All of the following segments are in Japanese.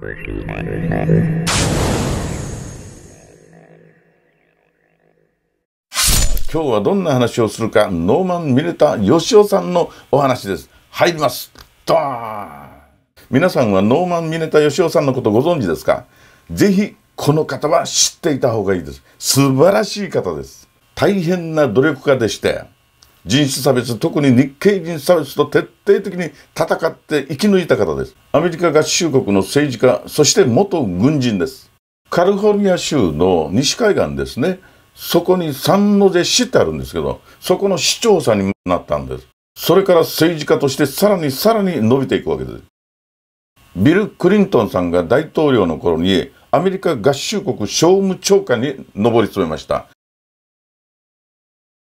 今日はどんな話をするか、ノーマン・ミネタ・ヨシオさんのお話です。入ります。ドーン皆さんはノーマン・ミネタ・ヨシオさんのことご存知ですかぜひ、この方は知っていた方がいいです。素晴らしい方です。大変な努力家でして、人種差別、特に日系人差別と徹底的に戦って生き抜いた方です。アメリカ合衆国の政治家、そして元軍人です。カリフォルニア州の西海岸ですね。そこにサンノゼ市ってあるんですけど、そこの市長さんになったんです。それから政治家としてさらにさらに伸びていくわけです。ビル・クリントンさんが大統領の頃にアメリカ合衆国商務長官に上り詰めました。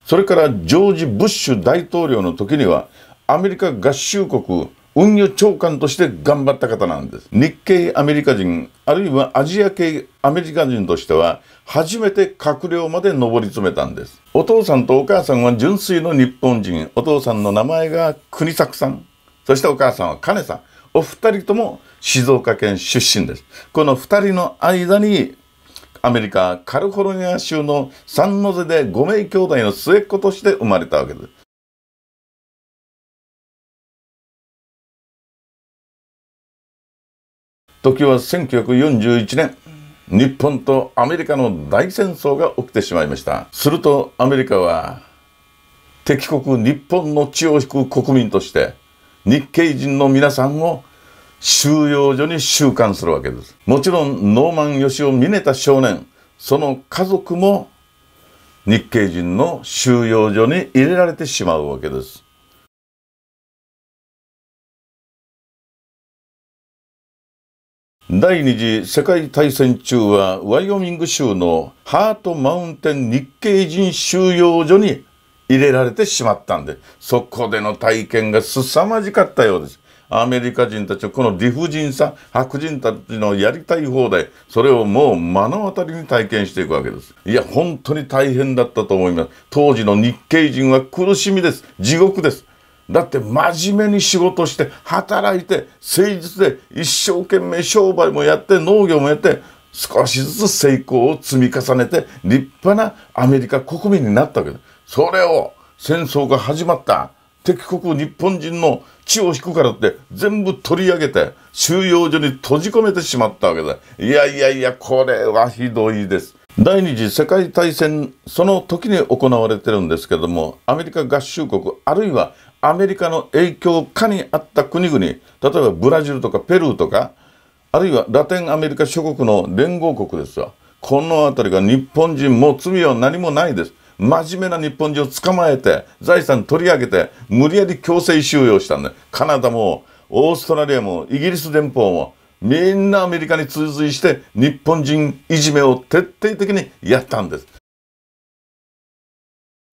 それからジョージ・ブッシュ大統領の時には、アメリカ合衆国運輸長官として頑張った方なんです。日系アメリカ人、あるいはアジア系アメリカ人としては、初めて閣僚まで上り詰めたんです。お父さんとお母さんは純粋の日本人。お父さんの名前が国作さん。そしてお母さんは金さん。お二人とも静岡県出身です。この二人の間にアメリカ・カリフォルニア州のサンノゼで5名兄弟の末っ子として生まれたわけです。時は1941年日本とアメリカの大戦争が起きてしまいましたするとアメリカは敵国日本の血を引く国民として日系人の皆さんを収容所に収監するわけです。もちろん、ノーマン・ヨシオ・ミネタ少年、その家族も日系人の収容所に入れられてしまうわけです。第二次世界大戦中はワイオミング州のハートマウンテン日系人収容所に入れられてしまったんで、そこでの体験が凄まじかったようです。アメリカ人たちこの理不尽さ白人たちのやりたい放題それをもう目の当たりに体験していくわけですいや本当に大変だったと思います当時の日系人は苦しみです地獄ですだって真面目に仕事して働いて誠実で一生懸命商売もやって農業もやって少しずつ成功を積み重ねて立派なアメリカ国民になったわけですそれを戦争が始まった敵国日本人の血を引くからって全部取り上げて収容所に閉じ込めてしまったわけだ。いやいやいや、これはひどいです。第二次世界大戦、その時に行われてるんですけども、アメリカ合衆国、あるいはアメリカの影響下にあった国々、例えばブラジルとかペルーとか、あるいはラテンアメリカ諸国の連合国ですわ。この辺りが日本人も罪は何もないです。真面目な日本人を捕まえて、財産取り上げて、無理やり強制収容したんだよ。カナダも、オーストラリアも、イギリス連邦も、みんなアメリカに追随して、日本人いじめを徹底的にやったんです。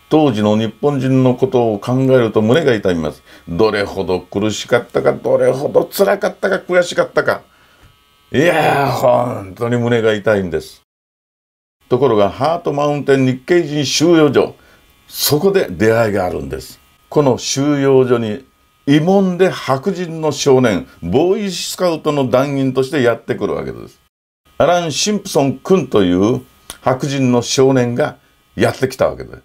当時の日本人のことを考えると胸が痛みます。どれほど苦しかったか、どれほど辛かったか、悔しかったか。いやー、本当に胸が痛いんです。ところがハートマウンテン日系人収容所そこで出会いがあるんですこの収容所に慰問で白人の少年ボーイスカウトの団員としてやってくるわけですアラン・シンプソン君という白人の少年がやってきたわけです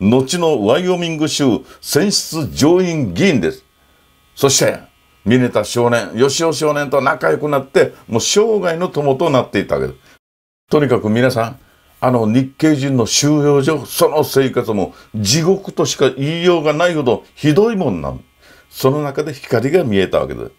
後のワイオミング州選出上院議員ですそしてミネタ少年、吉尾少年と仲良くなって、もう生涯の友となっていたわけです。とにかく皆さん、あの日系人の収容所、その生活も地獄としか言いようがないほどひどいもんなん。その中で光が見えたわけです。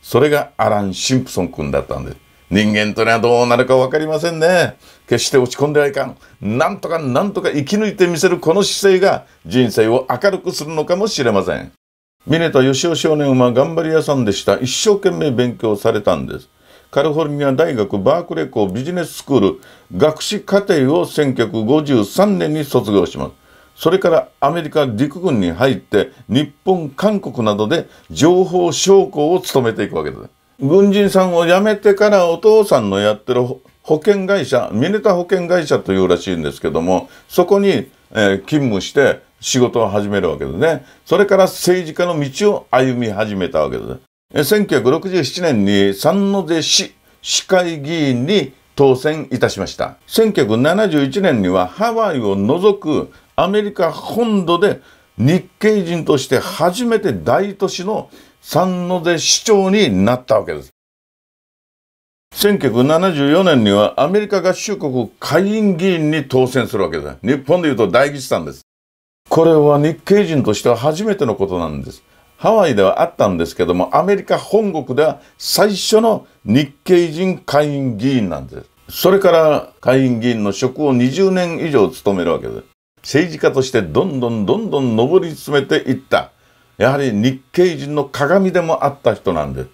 それがアラン・シンプソン君だったんです。人間とね、はどうなるかわかりませんね。決して落ち込んではいかん。なんとかなんとか生き抜いてみせるこの姿勢が人生を明るくするのかもしれません。ミネタ・ヨシオ少年は頑張り屋さんでした。一生懸命勉強されたんです。カリフォルニア大学バークレービジネススクール学士課程を1953年に卒業します。それからアメリカ陸軍に入って日本、韓国などで情報将校を務めていくわけです。軍人さんを辞めてからお父さんのやってる保険会社、ミネタ保険会社というらしいんですけども、そこに、えー、勤務して仕事を始めるわけですね。それから政治家の道を歩み始めたわけです。1967年に三ノ瀬市市会議員に当選いたしました。1971年にはハワイを除くアメリカ本土で日系人として初めて大都市の三ノ瀬市長になったわけです。1974年にはアメリカ合衆国下院議員に当選するわけです。日本で言うと大吉さんです。これは日系人としては初めてのことなんです。ハワイではあったんですけども、アメリカ本国では最初の日系人会員議員なんです。それから会員議員の職を20年以上務めるわけです。政治家としてどんどんどんどん上り詰めていった。やはり日系人の鏡でもあった人なんです。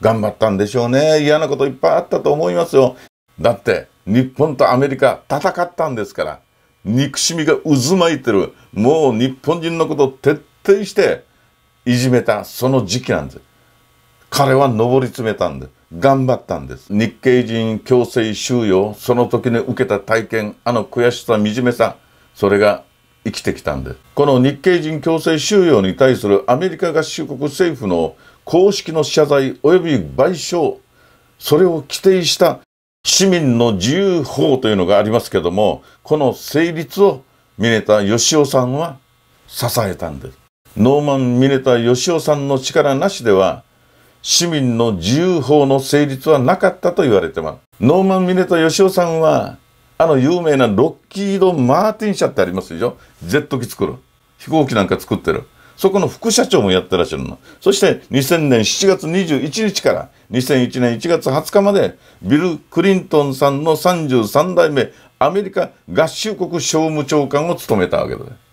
頑張ったんでしょうね。嫌なこといっぱいあったと思いますよ。だって日本とアメリカ戦ったんですから、憎しみが渦巻いてる。もう日本人のことを徹底していじめたその時期なんです彼は上り詰めたんです頑張ったんです日系人強制収容その時に受けた体験あの悔しさ惨めさそれが生きてきたんですこの日系人強制収容に対するアメリカ合衆国政府の公式の謝罪および賠償それを規定した市民の自由法というのがありますけどもこの成立を峰田義雄さんは支えたんですノーマン・ミネタ・ヨシオさんの力なしでは、市民の自由法の成立はなかったと言われてます。ノーマン・ミネタ・ヨシオさんは、あの有名なロッキード・マーティン社ってありますでしょジェット機作る。飛行機なんか作ってる。そこの副社長もやってらっしゃるの。そして2000年7月21日から2001年1月20日までビル・クリントンさんの33代目アメリカ合衆国商務長官を務めたわけです。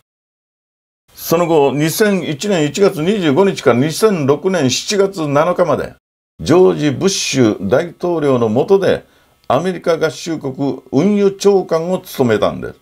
その後、2001年1月25日から2006年7月7日まで、ジョージ・ブッシュ大統領の下で、アメリカ合衆国運輸長官を務めたんです。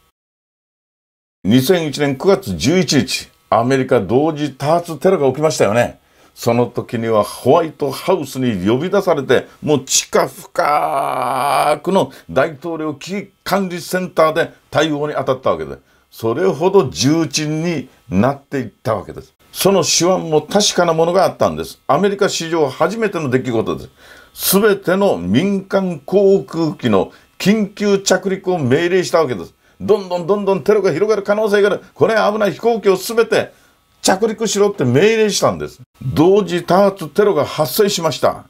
2001年9月11日、アメリカ同時多発テロが起きましたよね。その時にはホワイトハウスに呼び出されて、もう地下深くの大統領危機管理センターで対応に当たったわけです。それほど重鎮になっていったわけです。その手腕も確かなものがあったんです。アメリカ史上初めての出来事です。すべての民間航空機の緊急着陸を命令したわけです。どんどんどんどんテロが広がる可能性がある。これ危ない飛行機をすべて着陸しろって命令したんです。同時多発テロが発生しました。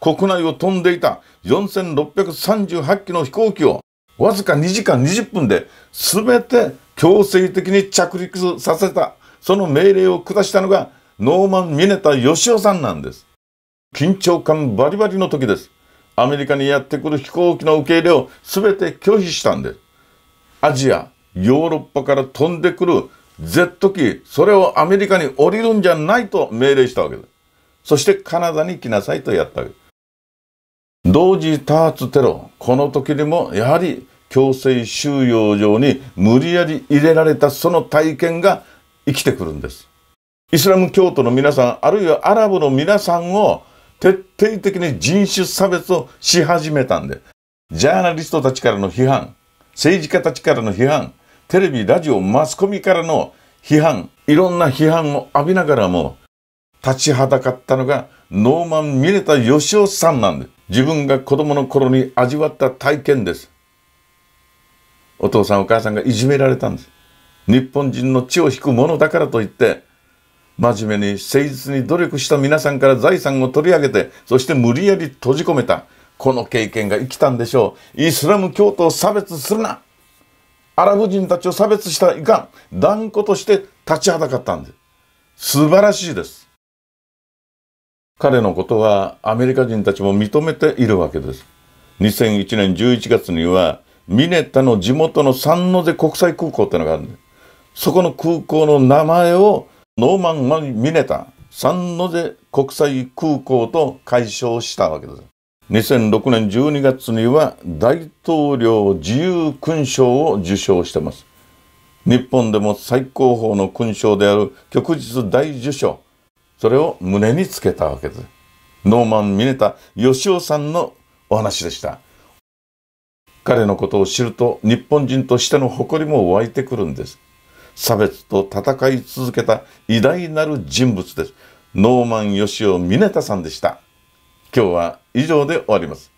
国内を飛んでいた4638機の飛行機をわずか2時間20分で全て強制的に着陸させた、その命令を下したのが、ノーマン・ミネタ・ヨシオさんなんです。緊張感バリバリの時です。アメリカにやってくる飛行機の受け入れを全て拒否したんです。アジア、ヨーロッパから飛んでくる Z 機、それをアメリカに降りるんじゃないと命令したわけです。そしてカナダに来なさいとやったわけです。同時多発テロ、この時にもやはり強制収容所に無理やり入れられたその体験が生きてくるんです。イスラム教徒の皆さん、あるいはアラブの皆さんを徹底的に人種差別をし始めたんで、ジャーナリストたちからの批判、政治家たちからの批判、テレビ、ラジオ、マスコミからの批判、いろんな批判を浴びながらも、立ちはだかったのがノーマン・ミネタ・ヨシオさんなんで自分が子供の頃に味わった体験です。お父さんお母さんがいじめられたんです。日本人の血を引くものだからといって、真面目に誠実に努力した皆さんから財産を取り上げて、そして無理やり閉じ込めた。この経験が生きたんでしょう。イスラム教徒を差別するなアラブ人たちを差別したらいかん断固として立ちはだかったんです。素晴らしいです。彼のことはアメリカ人たちも認めているわけです。2001年11月にはミネタの地元の三ノ瀬国際空港ってのがあるんで、そこの空港の名前をノーマン・マン・ミネタ、三ノ瀬国際空港と解消したわけです。2006年12月には大統領自由勲章を受章してます。日本でも最高峰の勲章である旭日大受章。それを胸につけたわけです。ノーマン・ミネタ・ヨシオさんのお話でした。彼のことを知ると日本人としての誇りも湧いてくるんです。差別と戦い続けた偉大なる人物です。ノーマン・ヨシオ・ミネタさんでした。今日は以上で終わります。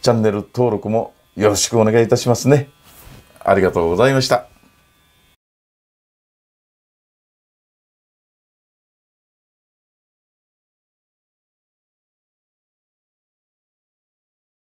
チャンネル登録もよろしくお願いいたしますね。ありがとうございました。